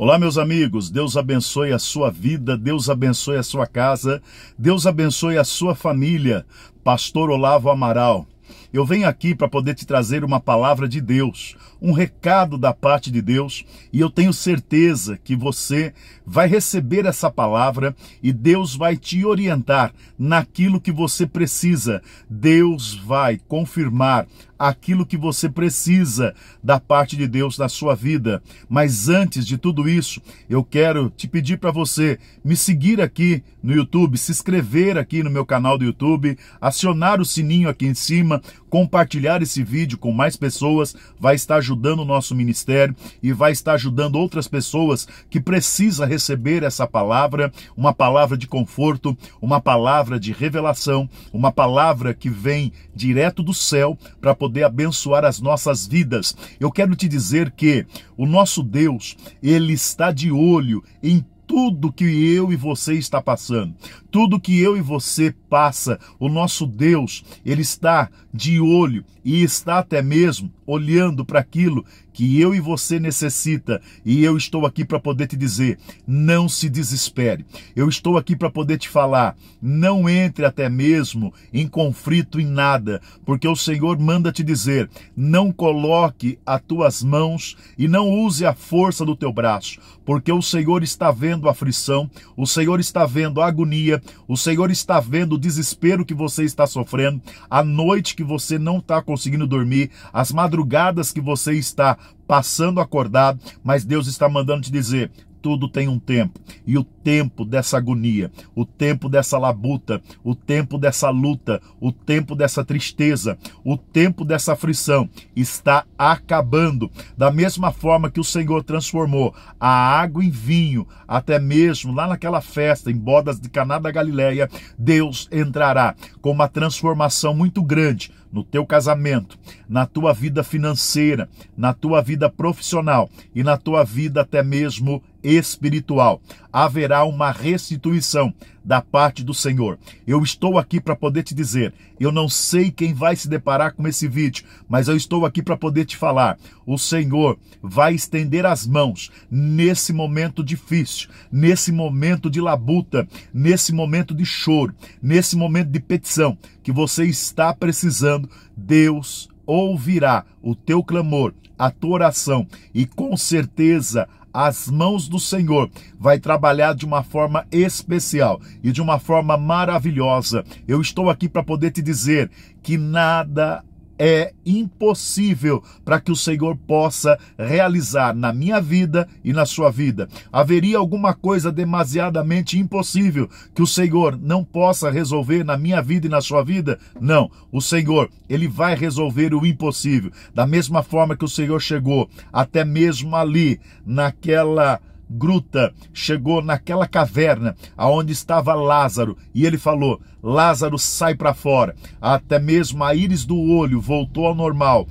Olá, meus amigos, Deus abençoe a sua vida, Deus abençoe a sua casa, Deus abençoe a sua família. Pastor Olavo Amaral. Eu venho aqui para poder te trazer uma palavra de Deus, um recado da parte de Deus, e eu tenho certeza que você vai receber essa palavra e Deus vai te orientar naquilo que você precisa. Deus vai confirmar aquilo que você precisa da parte de Deus na sua vida. Mas antes de tudo isso, eu quero te pedir para você me seguir aqui no YouTube, se inscrever aqui no meu canal do YouTube, acionar o sininho aqui em cima, compartilhar esse vídeo com mais pessoas vai estar ajudando o nosso ministério e vai estar ajudando outras pessoas que precisa receber essa palavra, uma palavra de conforto, uma palavra de revelação, uma palavra que vem direto do céu para poder abençoar as nossas vidas. Eu quero te dizer que o nosso Deus, ele está de olho em tudo que eu e você está passando, tudo que eu e você passa, o nosso Deus, ele está de olho e está até mesmo olhando para aquilo que eu e você necessita, e eu estou aqui para poder te dizer: não se desespere. Eu estou aqui para poder te falar: não entre até mesmo em conflito em nada, porque o Senhor manda te dizer: não coloque as tuas mãos e não use a força do teu braço, porque o Senhor está vendo vendo a aflição, o Senhor está vendo a agonia, o Senhor está vendo o desespero que você está sofrendo, a noite que você não está conseguindo dormir, as madrugadas que você está passando acordado, mas Deus está mandando te dizer: tudo tem um tempo. E o tempo dessa agonia, o tempo dessa labuta, o tempo dessa luta, o tempo dessa tristeza, o tempo dessa aflição está acabando. Da mesma forma que o Senhor transformou a água em vinho, até mesmo lá naquela festa em bodas de Caná da Galileia, Deus entrará com uma transformação muito grande no teu casamento, na tua vida financeira, na tua vida profissional e na tua vida até mesmo espiritual haverá uma restituição da parte do Senhor. Eu estou aqui para poder te dizer, eu não sei quem vai se deparar com esse vídeo, mas eu estou aqui para poder te falar. O Senhor vai estender as mãos nesse momento difícil, nesse momento de labuta, nesse momento de choro, nesse momento de petição que você está precisando. Deus ouvirá o teu clamor, a tua oração e com certeza as mãos do Senhor vai trabalhar de uma forma especial e de uma forma maravilhosa. Eu estou aqui para poder te dizer que nada é impossível para que o Senhor possa realizar na minha vida e na sua vida. Haveria alguma coisa demasiadamente impossível que o Senhor não possa resolver na minha vida e na sua vida? Não. O Senhor, ele vai resolver o impossível. Da mesma forma que o Senhor chegou até mesmo ali, naquela gruta, chegou naquela caverna aonde estava Lázaro e ele falou: Lázaro sai para fora. Até mesmo a íris do olho voltou ao normal,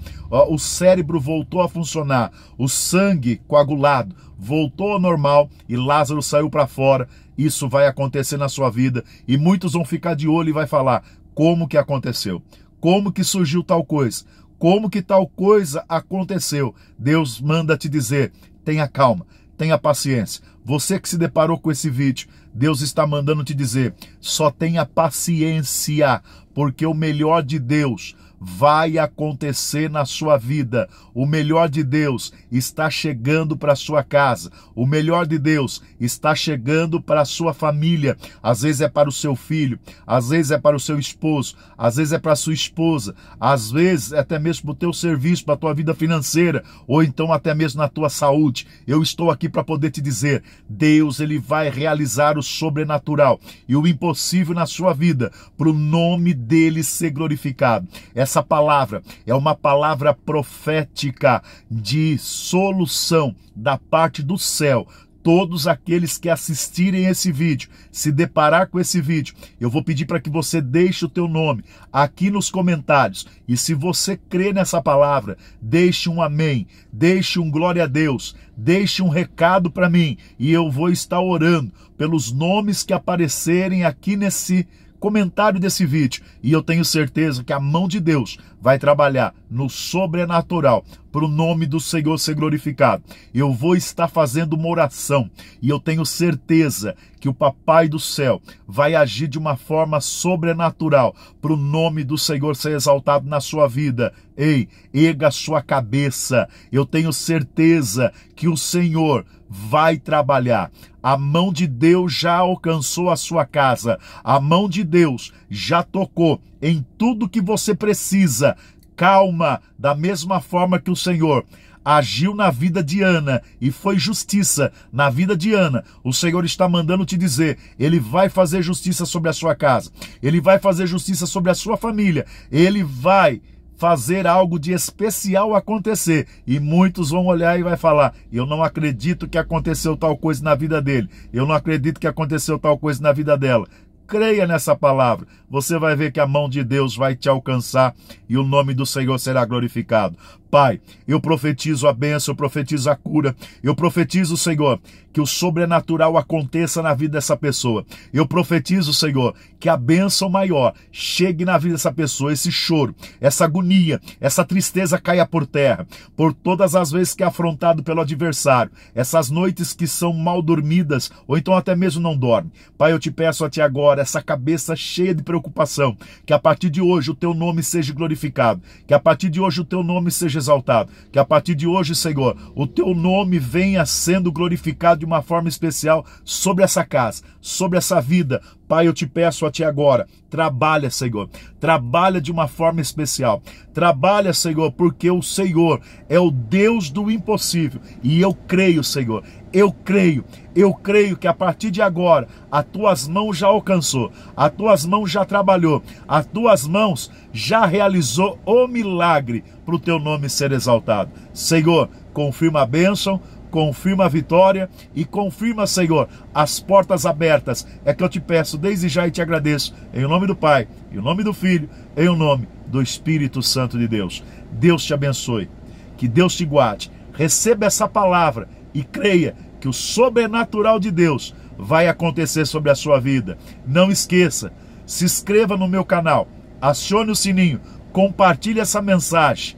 o cérebro voltou a funcionar, o sangue coagulado voltou ao normal e Lázaro saiu para fora. Isso vai acontecer na sua vida e muitos vão ficar de olho e vai falar: como que aconteceu? Como que surgiu tal coisa? Como que tal coisa aconteceu? Deus manda te dizer: tenha calma, tenha paciência. Você que se deparou com esse vídeo, Deus está mandando te dizer: só tenha paciência, porque o melhor de Deus vai acontecer na sua vida. O melhor de Deus está chegando para sua casa. O melhor de Deus está chegando para sua família. Às vezes é para o seu filho, às vezes é para o seu esposo, às vezes é para sua esposa, às vezes é até mesmo para o teu serviço, para a tua vida financeira, ou então até mesmo na tua saúde. Eu estou aqui para poder te dizer, Deus ele vai realizar o sobrenatural e o impossível na sua vida, para o nome dele ser glorificado. É essa palavra é uma palavra profética de solução da parte do céu. Todos aqueles que assistirem esse vídeo, se deparar com esse vídeo, eu vou pedir para que você deixe o teu nome aqui nos comentários. E se você crê nessa palavra, deixe um amém, deixe um glória a Deus, deixe um recado para mim e eu vou estar orando pelos nomes que aparecerem aqui nesse vídeo comentário desse vídeo e eu tenho certeza que a mão de Deus vai trabalhar no sobrenatural para o nome do Senhor ser glorificado. Eu vou estar fazendo uma oração e eu tenho certeza que o Papai do céu vai agir de uma forma sobrenatural para o nome do Senhor ser exaltado na sua vida. Ei, erga sua cabeça. Eu tenho certeza que o Senhor vai trabalhar. A mão de Deus já alcançou a sua casa. A mão de Deus já tocou em tudo que você precisa. Calma, da mesma forma que o Senhor agiu na vida de Ana e foi justiça na vida de Ana, o Senhor está mandando te dizer: Ele vai fazer justiça sobre a sua casa, Ele vai fazer justiça sobre a sua família, Ele vai fazer algo de especial acontecer. E muitos vão olhar e vai falar: "Eu não acredito que aconteceu tal coisa na vida dele. Eu não acredito que aconteceu tal coisa na vida dela." Creia nessa palavra, você vai ver que a mão de Deus vai te alcançar e o nome do Senhor será glorificado. Pai, eu profetizo a bênção, eu profetizo a cura, eu profetizo, Senhor, que o sobrenatural aconteça na vida dessa pessoa. Eu profetizo, Senhor, que a bênção maior chegue na vida dessa pessoa, esse choro, essa agonia, essa tristeza caia por terra. Por todas as vezes que é afrontado pelo adversário, essas noites que são mal dormidas, ou então até mesmo não dorme. Pai, eu te peço a Ti agora, essa cabeça cheia de preocupação, que a partir de hoje o Teu nome seja glorificado, que a partir de hoje o Teu nome seja seja exaltado. Que a partir de hoje, Senhor, o teu nome venha sendo glorificado de uma forma especial sobre essa casa, sobre essa vida, Pai, eu te peço a Ti agora, trabalha, Senhor, trabalha de uma forma especial, trabalha, Senhor, porque o Senhor é o Deus do impossível e eu creio, Senhor, eu creio, eu creio que a partir de agora as tuas mãos já alcançou, as tuas mãos já trabalhou, as tuas mãos já realizou o milagre para o teu nome ser exaltado. Senhor, confirma a bênção confirma a vitória e confirma, Senhor, as portas abertas. É que eu te peço desde já e te agradeço, em nome do Pai, em nome do Filho, em nome do Espírito Santo de Deus. Deus te abençoe, que Deus te guarde. Receba essa palavra e creia que o sobrenatural de Deus vai acontecer sobre a sua vida. Não esqueça, se inscreva no meu canal, acione o sininho, compartilhe essa mensagem,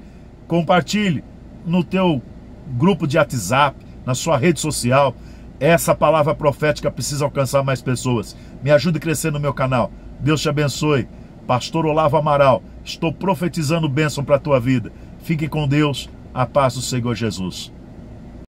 compartilhe no teu grupo de WhatsApp, na sua rede social. Essa palavra profética precisa alcançar mais pessoas. Me ajude a crescer no meu canal. Deus te abençoe. Pastor Olavo Amaral, estou profetizando bênção para a tua vida. Fique com Deus. A paz do Senhor Jesus.